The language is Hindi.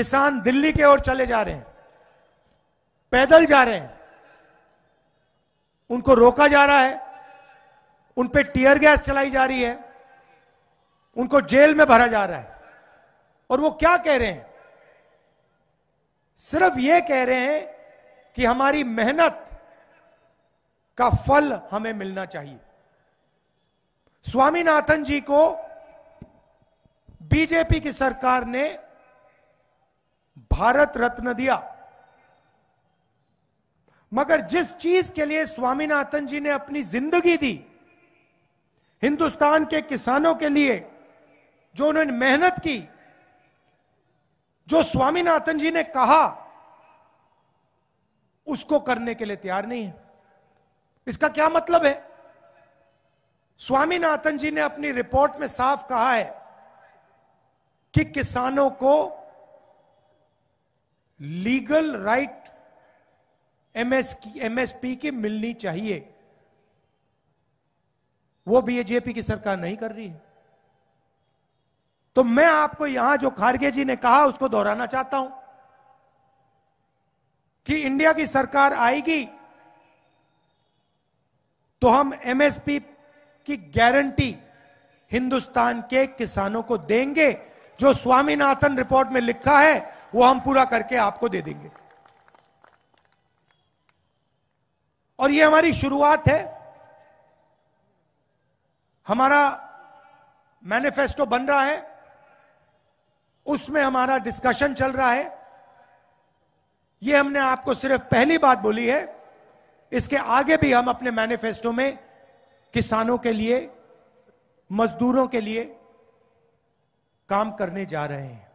किसान दिल्ली के ओर चले जा रहे हैं पैदल जा रहे हैं उनको रोका जा रहा है उन पे टीयर गैस चलाई जा रही है उनको जेल में भरा जा रहा है और वो क्या कह रहे हैं सिर्फ ये कह रहे हैं कि हमारी मेहनत का फल हमें मिलना चाहिए स्वामीनाथन जी को बीजेपी की सरकार ने भारत रत्न दिया मगर जिस चीज के लिए स्वामीनाथन जी ने अपनी जिंदगी दी हिंदुस्तान के किसानों के लिए जो उन्होंने मेहनत की जो स्वामीनाथन जी ने कहा उसको करने के लिए तैयार नहीं है इसका क्या मतलब है स्वामीनाथन जी ने अपनी रिपोर्ट में साफ कहा है कि किसानों को लीगल राइट एमएस की एमएसपी की मिलनी चाहिए वो बीजेपी की सरकार नहीं कर रही है तो मैं आपको यहां जो खारगे जी ने कहा उसको दोहराना चाहता हूं कि इंडिया की सरकार आएगी तो हम एमएसपी की गारंटी हिंदुस्तान के किसानों को देंगे जो स्वामीनाथन रिपोर्ट में लिखा है वो हम पूरा करके आपको दे देंगे और ये हमारी शुरुआत है हमारा मैनिफेस्टो बन रहा है उसमें हमारा डिस्कशन चल रहा है ये हमने आपको सिर्फ पहली बात बोली है इसके आगे भी हम अपने मैनिफेस्टो में किसानों के लिए मजदूरों के लिए काम करने जा रहे हैं